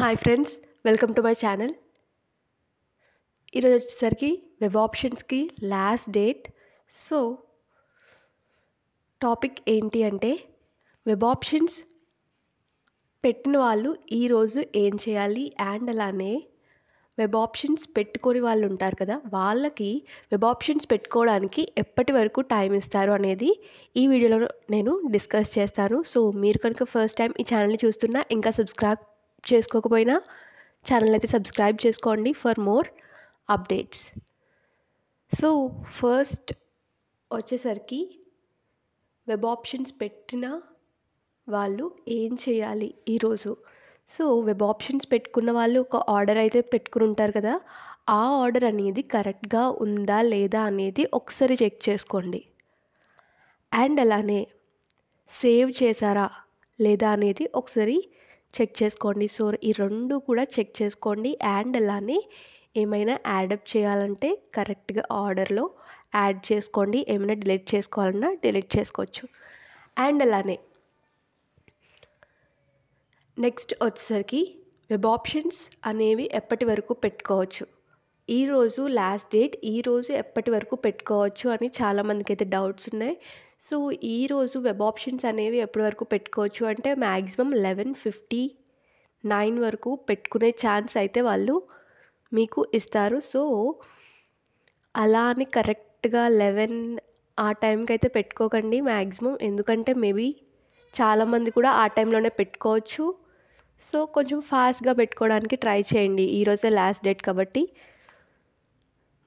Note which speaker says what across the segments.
Speaker 1: hi friends welcome to my channel ఈరోజు వచ్చేసరికి web ఆప్షన్స్కి లాస్ట్ డేట్ సో టాపిక్ ఏంటి అంటే వెబ్ ఆప్షన్స్ పెట్టిన వాళ్ళు ఈరోజు ఏం చేయాలి అండ్ అలానే వెబ్ ఆప్షన్స్ పెట్టుకొని వాళ్ళు ఉంటారు కదా వాళ్ళకి వెబ్ ఆప్షన్స్ పెట్టుకోవడానికి ఎప్పటి వరకు టైం ఇస్తారు అనేది ఈ వీడియోలో నేను డిస్కస్ చేస్తాను సో మీరు కనుక ఫస్ట్ టైం ఈ ఛానల్ని చూస్తున్నా ఇంకా సబ్స్క్రైబ్ చేసుకోకపోయినా ఛానల్ అయితే సబ్స్క్రైబ్ చేసుకోండి for more updates so first వచ్చేసరికి వెబ్ ఆప్షన్స్ పెట్టిన వాళ్ళు ఏం చేయాలి ఈరోజు సో వెబ్ ఆప్షన్స్ పెట్టుకున్న వాళ్ళు ఒక ఆర్డర్ అయితే పెట్టుకుని ఉంటారు కదా ఆ ఆర్డర్ అనేది కరెక్ట్గా ఉందా లేదా అనేది ఒకసారి చెక్ చేసుకోండి అండ్ అలానే సేవ్ చేశారా లేదా అనేది ఒకసారి చెక్ చేసుకోండి సో ఈ రెండు కూడా చెక్ చేసుకోండి అండ్ అలానే ఏమైనా యాడప్ చేయాలంటే కరెక్ట్గా ఆర్డర్లో యాడ్ చేసుకోండి ఏమైనా డిలీట్ చేసుకోవాలన్నా డిలీట్ చేసుకోవచ్చు అండ్ అలానే నెక్స్ట్ వచ్చేసరికి వెబ్ ఆప్షన్స్ అనేవి ఎప్పటి వరకు పెట్టుకోవచ్చు ఈరోజు లాస్ట్ డేట్ ఈరోజు ఎప్పటి వరకు పెట్టుకోవచ్చు అని చాలామందికి అయితే డౌట్స్ ఉన్నాయి సో ఈరోజు వెబ్ ఆప్షన్స్ అనేవి ఎప్పటి వరకు పెట్టుకోవచ్చు అంటే మ్యాక్సిమం లెవెన్ ఫిఫ్టీ నైన్ వరకు పెట్టుకునే ఛాన్స్ అయితే వాళ్ళు మీకు ఇస్తారు సో అలా అని కరెక్ట్గా లెవెన్ ఆ టైంకి అయితే పెట్టుకోకండి మ్యాక్సిమం ఎందుకంటే మేబీ చాలామంది కూడా ఆ టైంలోనే పెట్టుకోవచ్చు సో కొంచెం ఫాస్ట్గా పెట్టుకోవడానికి ట్రై చేయండి ఈరోజే లాస్ట్ డేట్ కాబట్టి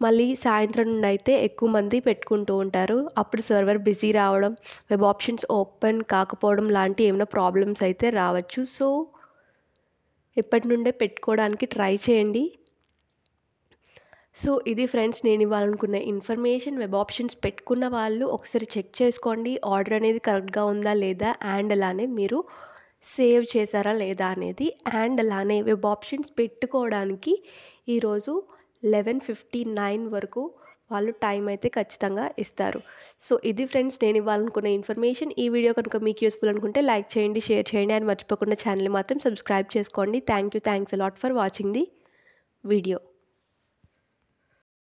Speaker 1: మళ్ళీ సాయంత్రం నుండి అయితే ఎక్కువ మంది పెట్టుకుంటూ ఉంటారు అప్పుడు సర్వర్ బిజీ రావడం వెబ్ ఆప్షన్స్ ఓపెన్ కాకపోవడం లాంటి ఏమైనా ప్రాబ్లమ్స్ అయితే రావచ్చు సో ఎప్పటి నుండే పెట్టుకోవడానికి ట్రై చేయండి సో ఇది ఫ్రెండ్స్ నేను ఇవ్వాలనుకున్న ఇన్ఫర్మేషన్ వెబ్ ఆప్షన్స్ పెట్టుకున్న వాళ్ళు ఒకసారి చెక్ చేసుకోండి ఆర్డర్ అనేది కరెక్ట్గా ఉందా లేదా అండ్ అలానే మీరు సేవ్ చేశారా లేదా అనేది అండ్ అలానే వెబ్ ఆప్షన్స్ పెట్టుకోవడానికి ఈరోజు లెవెన్ ఫిఫ్టీ నైన్ వరకు వాళ్ళు టైం అయితే ఖచ్చితంగా ఇస్తారు సో ఇది ఫ్రెండ్స్ నేను ఇవ్వాలనుకున్న ఇన్ఫర్మేషన్ ఈ వీడియో కనుక మీకు యూస్ఫుల్ అనుకుంటే లైక్ చేయండి షేర్ చేయండి అండ్ మర్చిపోకుండా ఛానల్ మాత్రం సబ్స్క్రైబ్ చేసుకోండి thank you thanks a lot for watching the video